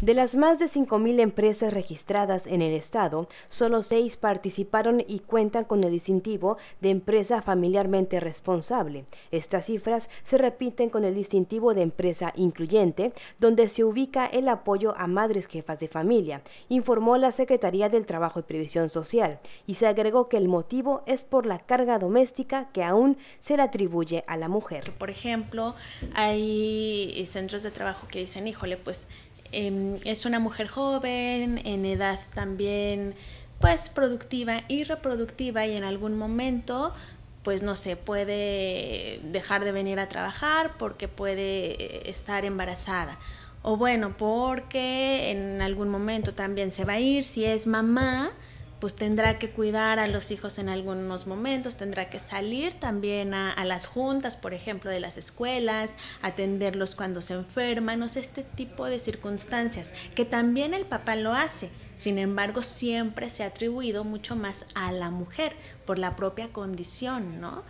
De las más de 5.000 empresas registradas en el Estado, solo seis participaron y cuentan con el distintivo de empresa familiarmente responsable. Estas cifras se repiten con el distintivo de empresa incluyente, donde se ubica el apoyo a madres jefas de familia, informó la Secretaría del Trabajo y Previsión Social, y se agregó que el motivo es por la carga doméstica que aún se le atribuye a la mujer. Por ejemplo, hay centros de trabajo que dicen, híjole, pues Em, es una mujer joven, en edad también pues productiva y reproductiva y en algún momento pues no sé, puede dejar de venir a trabajar porque puede eh, estar embarazada. O bueno, porque en algún momento también se va a ir, si es mamá, pues tendrá que cuidar a los hijos en algunos momentos, tendrá que salir también a, a, las juntas, por ejemplo, de las escuelas, atenderlos cuando se enferman, o este tipo de circunstancias, que también el papá lo hace. Sin embargo, siempre se ha atribuido mucho más a la mujer por la propia condición, ¿no?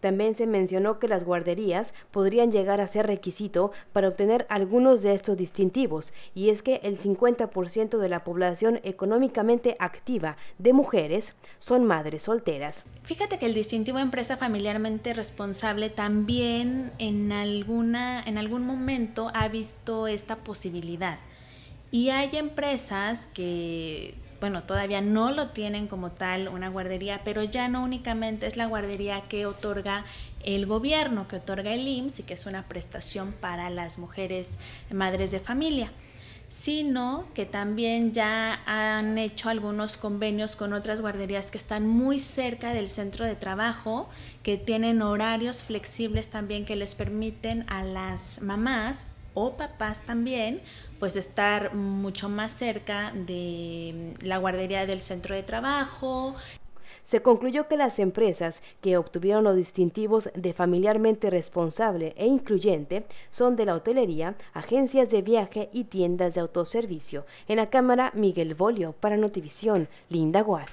También se mencionó que las guarderías podrían llegar a ser requisito para obtener algunos de estos distintivos, y es que el 50% de la población económicamente activa de mujeres son madres solteras. Fíjate que el distintivo empresa familiarmente responsable también en, alguna, en algún momento ha visto esta posibilidad. Y hay empresas que bueno, todavía no lo tienen como tal una guardería, pero ya no únicamente es la guardería que otorga el gobierno, que otorga el IMSS y que es una prestación para las mujeres madres de familia sino que también ya han hecho algunos convenios con otras guarderías que están muy cerca del centro de trabajo, que tienen horarios flexibles también que les permiten a las mamás o papás también, pues estar mucho más cerca de mm, la guardería del centro de trabajo. Se concluyó que las empresas que obtuvieron los distintivos de familiarmente responsable e incluyente son de la hotelería, agencias de viaje y tiendas de autoservicio. En la Cámara, Miguel Bolio, para Notivisión, Linda Guad.